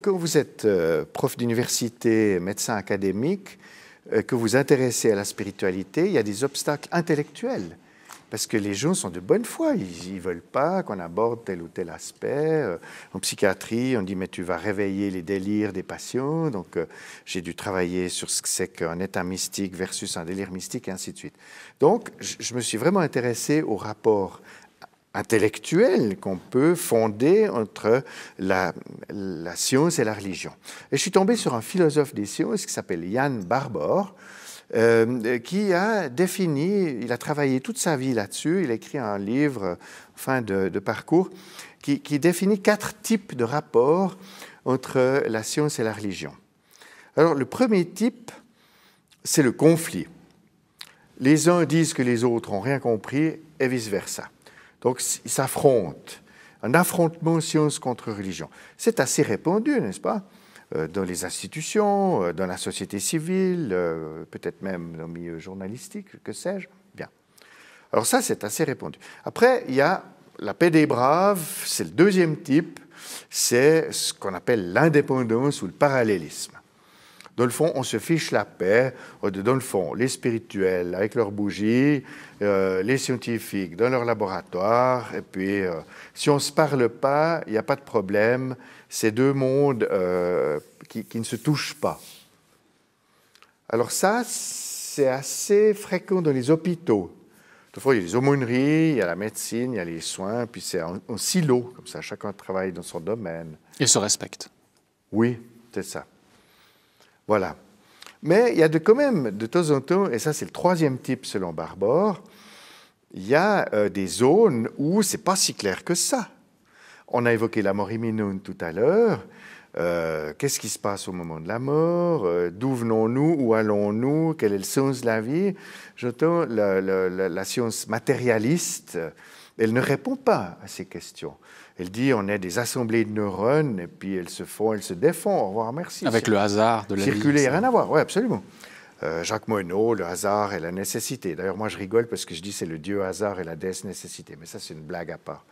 Que vous êtes euh, prof d'université, médecin académique, euh, que vous intéressez à la spiritualité, il y a des obstacles intellectuels. Parce que les gens sont de bonne foi, ils ne veulent pas qu'on aborde tel ou tel aspect. Euh, en psychiatrie, on dit mais tu vas réveiller les délires des patients, donc j'ai dû travailler sur ce que c'est qu'un état mystique versus un délire mystique, et ainsi de suite. Donc je me suis vraiment intéressé au rapport Intellectuel qu'on peut fonder entre la, science et la religion. Et je suis tombé sur un philosophe des sciences qui s'appelle Yann Barbor, euh, qui a défini, il a travaillé toute sa vie là-dessus, il a écrit un livre, fin de, parcours, qui, qui, définit quatre types de rapports entre la science et la religion. Alors le premier type, c'est le conflit. Les uns disent que les autres n'ont rien compris et vice-versa. Donc ils s'affrontent. Un affrontement science contre religion. C'est assez répandu, n'est-ce pas euh, dans les institutions, euh, dans la société civile, euh, peut-être même dans le milieu journalistique, que sais-je. Bien. Alors ça, c'est assez répandu. Après, il y a la paix des braves, c'est le deuxième type, c'est ce qu'on appelle l'indépendance ou le parallélisme. Dans le fond, on se fiche la paix. Euh, dans le fond, les spirituels, avec leurs bougies, euh, les scientifiques, dans leur laboratoire. Et puis, euh, si on ne se parle pas, il n'y a pas de problème. C'est deux mondes qui, ne se touchent pas. Alors ça, c'est assez fréquent dans les hôpitaux. il y a les aumôneries, il y a la médecine, il y a les soins, puis c'est en, silo, comme ça, chacun travaille dans son domaine. Et se respecte. Oui, c'est ça. Voilà. Mais il y a de, quand même, de temps en temps, et ça c'est le troisième type selon Barbore, il y a euh, des zones où ce c'est pas si clair que ça. On a évoqué la mort imminente tout à l'heure. Euh, qu'est-ce qui se passe au moment de la mort euh, D'où venons-nous Où, allons-nous Quel est le sens de la vie J'entends la, science matérialiste, elle ne répond pas à ces questions. Elle dit on est des assemblées de neurones, et puis elles se font, elles se défont. Au revoir, merci. Avec le hasard de la Circuler, rien à voir, oui, absolument. Euh, Jacques Moineau, le hasard et la nécessité. D'ailleurs, moi, je rigole parce que je dis c'est le dieu hasard et la déesse nécessité, mais ça, c'est une blague à part.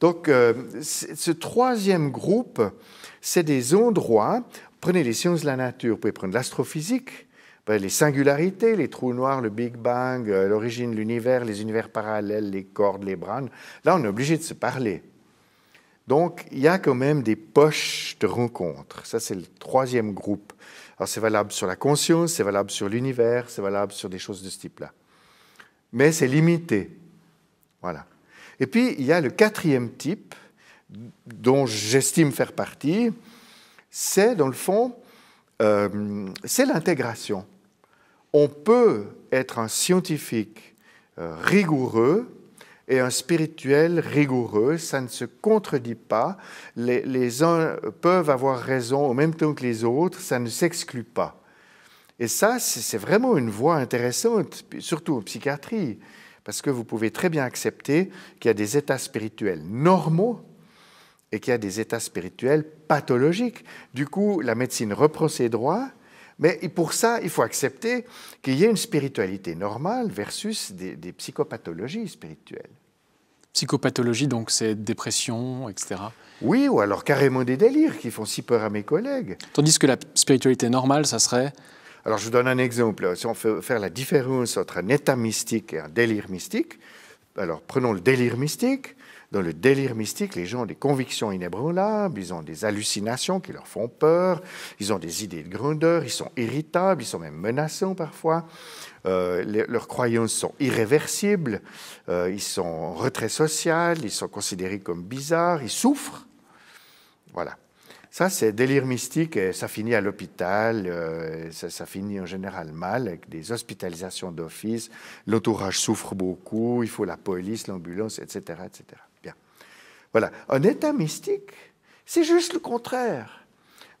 Donc, euh, ce troisième groupe, c'est des endroits. Prenez les sciences de la nature, vous pouvez prendre l'astrophysique, ben, les singularités, les trous noirs, le Big Bang, euh, l'origine de l'univers, les univers parallèles, les cordes, les branes. Là, on est obligé de se parler. Donc, il y a quand même des poches de rencontres. Ça, c'est le troisième groupe. Alors, c'est valable sur la conscience, c'est valable sur l'univers, c'est valable sur des choses de ce type-là. Mais c'est limité. Voilà. Et puis, il y a le quatrième type, dont j'estime faire partie, c'est, dans le fond, euh, c'est l'intégration. On peut être un scientifique euh, rigoureux, et un spirituel rigoureux. Ça ne se contredit pas. Les, uns peuvent avoir raison au même temps que les autres. Ça ne s'exclut pas. Et ça, c'est vraiment une voie intéressante, surtout en psychiatrie, parce que vous pouvez très bien accepter qu'il y a des états spirituels normaux et qu'il y a des états spirituels pathologiques. Du coup, la médecine reprend ses droits mais pour ça, il faut accepter qu'il y ait une spiritualité normale versus des, psychopathologies spirituelles. Psychopathologie, donc c'est dépression, etc. Oui, ou alors carrément des délires qui font si peur à mes collègues. Tandis que la spiritualité normale, ça serait... Alors je vous donne un exemple. Si on veut faire la différence entre un état mystique et un délire mystique, alors prenons le délire mystique. Dans le délire mystique, les gens ont des convictions inébranlables, ils ont des hallucinations qui leur font peur, ils ont des idées de grandeur, ils sont irritables, ils sont même menaçants parfois. Euh, leurs croyances sont irréversibles, euh, ils sont en retrait social, ils sont considérés comme bizarres, ils souffrent. Voilà. Ça, c'est délire mystique et ça finit à l'hôpital, euh, ça, finit en général mal avec des hospitalisations d'office, l'entourage souffre beaucoup, il faut la police, l'ambulance, etc., etc. Bien. Voilà. Un état mystique, c'est juste le contraire.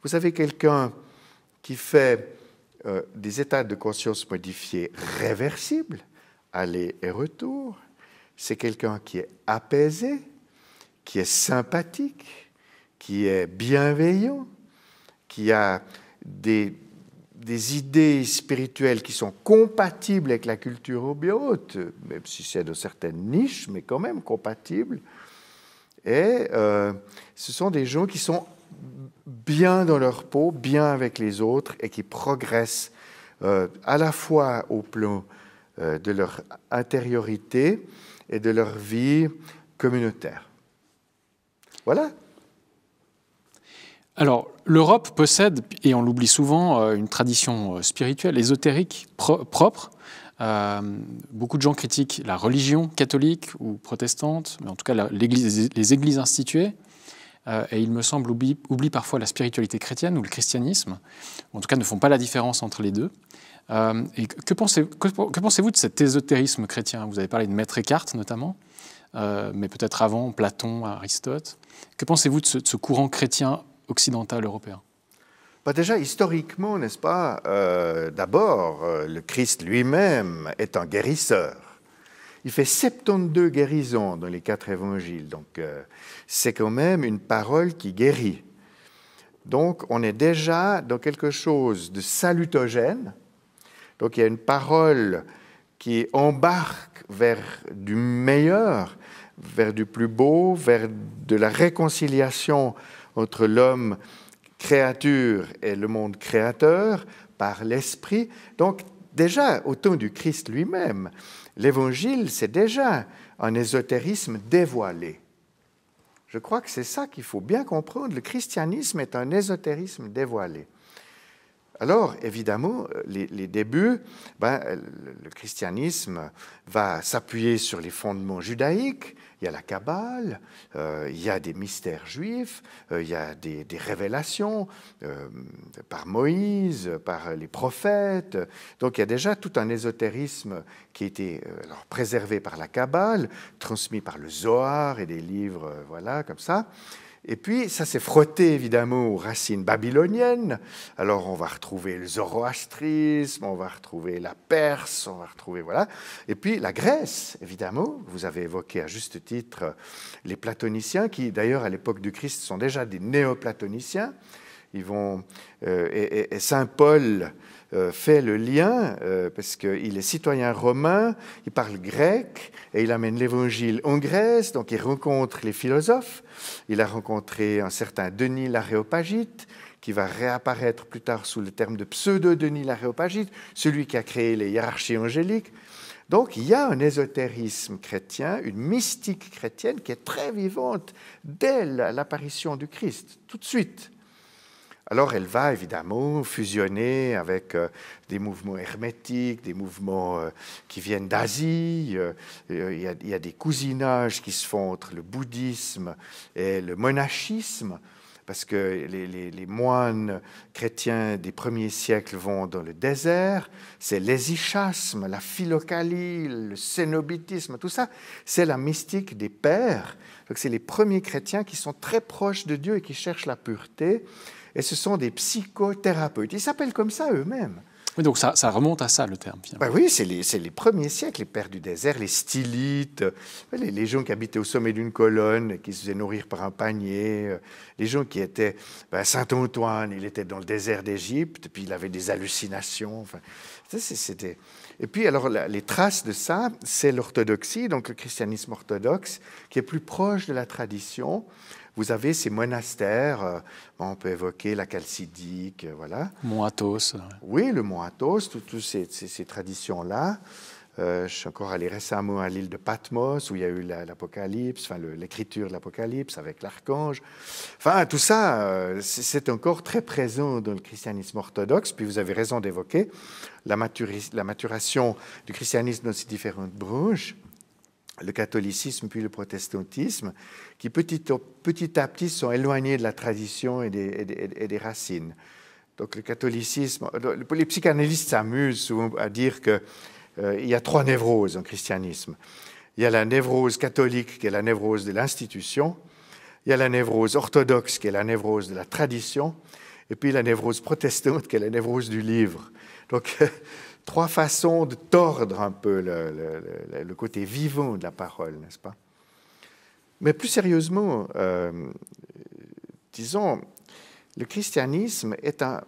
Vous avez quelqu'un qui fait euh, des états de conscience modifiés réversibles, aller et retour. C'est quelqu'un qui est apaisé, qui est sympathique, qui est bienveillant, qui a des, idées spirituelles qui sont compatibles avec la culture obiote, même si c'est dans certaines niches, mais quand même compatibles. Et euh, ce sont des gens qui sont bien dans leur peau, bien avec les autres et qui progressent euh, à la fois au plan euh, de leur intériorité et de leur vie communautaire. Voilà alors, l'Europe possède, et on l'oublie souvent, euh, une tradition euh, spirituelle, ésotérique, propre. Euh, beaucoup de gens critiquent la religion catholique ou protestante, mais en tout cas les églises instituées. et il me semble oublient, oublie parfois la spiritualité chrétienne ou le christianisme, ou en tout cas ne font pas la différence entre les deux. et que, pensez-vous de cet ésotérisme chrétien Vous avez parlé de Maître Eckhart notamment, mais peut-être avant Platon, Aristote. Que pensez-vous de ce courant chrétien occidental européen bah Déjà, historiquement, n'est-ce pas, euh, d'abord, euh, le Christ lui-même est un guérisseur. Il fait 72 guérisons dans les quatre évangiles, donc euh, c'est quand même une parole qui guérit. Donc on est déjà dans quelque chose de salutogène, donc il y a une parole qui embarque vers du meilleur, vers du plus beau, vers de la réconciliation entre l'homme créature et le monde créateur par l'Esprit. Donc déjà, au temps du Christ lui-même, l'Évangile, c'est déjà un ésotérisme dévoilé. Je crois que c'est ça qu'il faut bien comprendre. Le christianisme est un ésotérisme dévoilé. Alors, évidemment, les, débuts, ben, le christianisme va s'appuyer sur les fondements judaïques, il y a la Kabbale, euh, il y a des mystères juifs, euh, il y a des, révélations euh, par Moïse, par les prophètes. Donc il y a déjà tout un ésotérisme qui était alors, préservé par la Kabbale, transmis par le Zohar et des livres, voilà, comme ça. Et puis, ça s'est frotté évidemment aux racines babyloniennes. Alors, on va retrouver le zoroastrisme, on va retrouver la Perse, on va retrouver, voilà. Et puis, la Grèce, évidemment. Vous avez évoqué à juste titre les platoniciens, qui d'ailleurs, à l'époque du Christ, sont déjà des néoplatoniciens. Ils vont, euh, et, Saint Paul euh, fait le lien, euh, parce qu'il est citoyen romain, il parle grec, et il amène l'évangile en Grèce, donc il rencontre les philosophes, il a rencontré un certain Denis l'Aréopagite, qui va réapparaître plus tard sous le terme de pseudo-Denis l'Aréopagite, celui qui a créé les hiérarchies angéliques. Donc il y a un ésotérisme chrétien, une mystique chrétienne qui est très vivante dès l'apparition du Christ, tout de suite. Alors elle va évidemment fusionner avec euh, des mouvements hermétiques, des mouvements euh, qui viennent d'Asie. Euh, il y, a des cousinages qui se font entre le bouddhisme et le monachisme, parce que les, moines chrétiens des premiers siècles vont dans le désert. C'est l'ésichasme, la philocalie, le cénobitisme, tout ça, c'est la mystique des pères. C'est les premiers chrétiens qui sont très proches de Dieu et qui cherchent la pureté et ce sont des psychothérapeutes. Ils s'appellent comme ça eux-mêmes. donc ça, ça, remonte à ça le terme. Ben oui, c'est les, premiers siècles, les pères du désert, les stylites, euh, les, gens qui habitaient au sommet d'une colonne, qui se faisaient nourrir par un panier, euh, les gens qui étaient. Bah, Saint Antoine, il était dans le désert d'Égypte, puis il avait des hallucinations. Enfin, Et puis, alors, les traces de ça, c'est l'orthodoxie, donc le christianisme orthodoxe, qui est plus proche de la tradition, vous avez ces monastères, euh, on peut évoquer la chalcidique, euh, voilà. Athos. Oui, le Athos, toutes ces, traditions-là. Euh, je suis encore allé récemment à l'île de Patmos, où il y a eu l'Apocalypse, enfin, l'écriture de l'Apocalypse avec l'archange. Enfin, tout ça, c'est encore très présent dans le christianisme orthodoxe. Puis vous avez raison d'évoquer la, la, maturation du christianisme dans ces différentes branches le catholicisme puis le protestantisme, qui petit, petit à petit sont éloignés de la tradition et des, racines. Donc le catholicisme, les psychanalystes s'amusent souvent à dire qu'il euh, y a trois névroses en christianisme. Il y a la névrose catholique qui est la névrose de l'institution, il y a la névrose orthodoxe qui est la névrose de la tradition, et puis la névrose protestante qui est la névrose du livre. Donc trois façons de tordre un peu le, côté vivant de la parole, n'est-ce pas Mais plus sérieusement, euh, disons, le christianisme est un,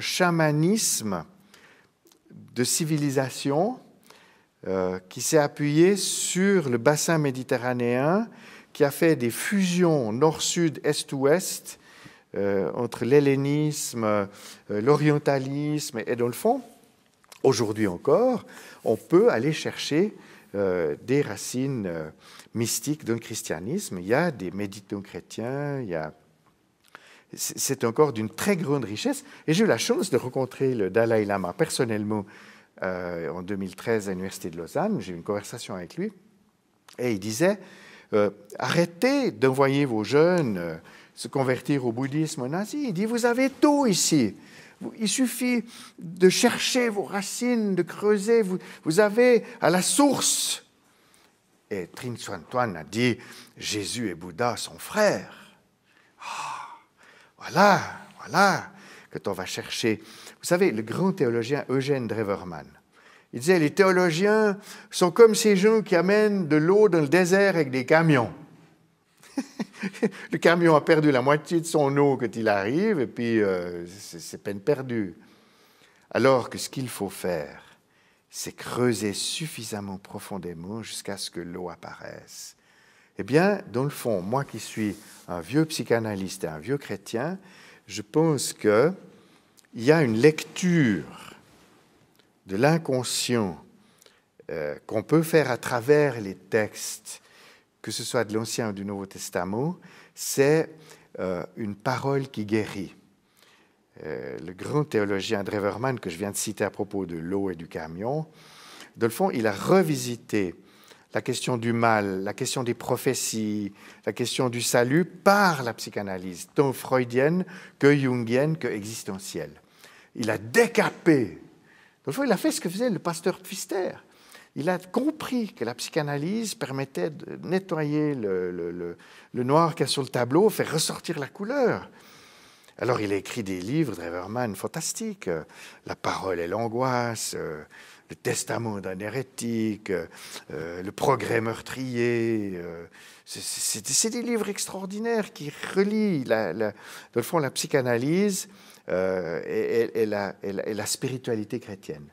chamanisme de civilisation euh, qui s'est appuyé sur le bassin méditerranéen, qui a fait des fusions nord-sud, est-ouest, euh, entre l'hellénisme, l'orientalisme et, et, dans le fond, aujourd'hui encore, on peut aller chercher euh, des racines euh, mystiques d'un christianisme. Il y a des méditants chrétiens, il C'est encore d'une très grande richesse. Et j'ai eu la chance de rencontrer le Dalai Lama personnellement euh, en 2013 à l'Université de Lausanne. J'ai eu une conversation avec lui. Et il disait, arrêtez d'envoyer vos jeunes se convertir au bouddhisme, nazi. Il dit, vous avez tout ici. Il suffit de chercher vos racines, de creuser. Vous, avez à la source. Et Trinh Antoine a dit Jésus et Bouddha sont frères. Ah, voilà, voilà que on va chercher. Vous savez, le grand théologien Eugène Dreverman, il disait Les théologiens sont comme ces gens qui amènent de l'eau dans le désert avec des camions. le camion a perdu la moitié de son eau quand il arrive, et puis euh, c'est peine perdue. Alors que ce qu'il faut faire, c'est creuser suffisamment profondément jusqu'à ce que l'eau apparaisse. Eh bien, dans le fond, moi qui suis un vieux psychanalyste et un vieux chrétien, je pense qu'il y a une lecture de l'inconscient euh, qu'on peut faire à travers les textes que ce soit de l'Ancien ou du Nouveau Testament, c'est euh, une parole qui guérit. Euh, le grand théologien Dreverman, que je viens de citer à propos de l'eau et du camion, dans le fond, il a revisité la question du mal, la question des prophéties, la question du salut par la psychanalyse, tant freudienne que jungienne que existentielle. Il a décapé. Dans le fond, il a fait ce que faisait le pasteur Pfister il a compris que la psychanalyse permettait de nettoyer le, noir qu'il y a sur le tableau, faire ressortir la couleur. Alors il a écrit des livres, Dreverman, fantastiques, La parole et l'angoisse, euh, Le testament d'un hérétique, euh, Le progrès meurtrier. Euh, c'est des livres extraordinaires qui relient, la, dans le fond, la psychanalyse et la spiritualité chrétienne.